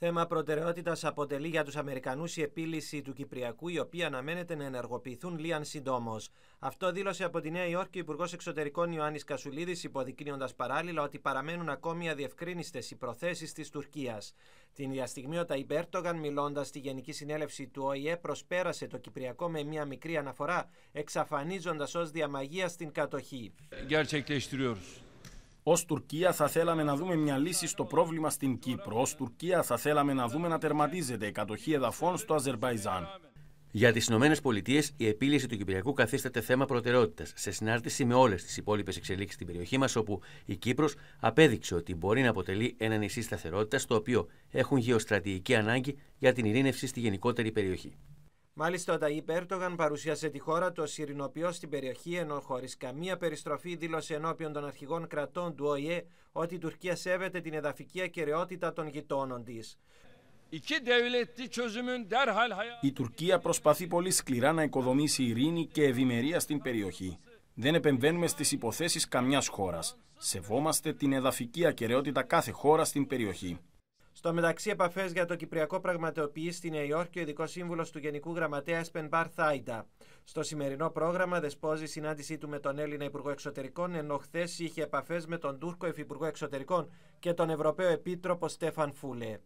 Θέμα προτεραιότητας αποτελεί για τους Αμερικανούς η επίλυση του Κυπριακού, η οποία αναμένεται να ενεργοποιηθούν λίγαν συντόμως. Αυτό δήλωσε από τη Νέα Υόρκη ο Υπουργός Εξωτερικών Ιωάννης Κασουλίδης, υποδεικνύοντας παράλληλα ότι παραμένουν ακόμη αδιευκρίνηστε οι προθέσεις της Τουρκίας. Την ίδια στιγμή, ο Ταϊμπ μιλώντας στη Γενική Συνέλευση του ΟΗΕ, προσπέρασε το Κυπριακό με μία μικρή αναφορά, εξαφανίζοντας ως διαμαγεία στην κατοχή. Ως Τουρκία θα θέλαμε να δούμε μια λύση στο πρόβλημα στην Κύπρο. Ως Τουρκία θα θέλαμε να δούμε να τερματίζεται η κατοχή εδαφών στο Αζερβαϊζάν. Για τις ΗΠΑ, η επίλυση του Κυπριακού καθίσταται θέμα προτεραιότητας σε συνάρτηση με όλες τις υπόλοιπες εξελίξεις στην περιοχή μας, όπου η Κύπρος απέδειξε ότι μπορεί να αποτελεί έναν νησί σταθερότητας, το οποίο έχουν γεωστρατηγική ανάγκη για την ειρήνευση στη γενικότερη περιοχή. Μάλιστα, ο Ταγί Πέρτογαν παρουσίασε τη χώρα του ω ειρηνοποιό στην περιοχή, ενώ χωρίς καμία περιστροφή δήλωσε ενώπιον των αρχηγών κρατών του ΟΗΕ ότι η Τουρκία σέβεται την εδαφική ακαιρεότητα των γειτόνων της. Η Τουρκία προσπαθεί πολύ σκληρά να οικοδομήσει ειρήνη και ευημερία στην περιοχή. Δεν επεμβαίνουμε στις υποθέσεις καμιάς χώρας. Σεβόμαστε την εδαφική ακαιρεότητα κάθε χώρα στην περιοχή. Στο μεταξύ, επαφές για το Κυπριακό πραγματοποιείς στη Νέα Υόρκη ο ειδικός σύμβουλος του Γενικού Γραμματέα Σπεν Θάιντα. Στο σημερινό πρόγραμμα δεσπόζει η συνάντησή του με τον Έλληνα Υπουργό Εξωτερικών, ενώ χθες είχε επαφές με τον Τούρκο Υφυπουργό Εξωτερικών και τον Ευρωπαίο Επίτροπο Στέφαν Φούλε.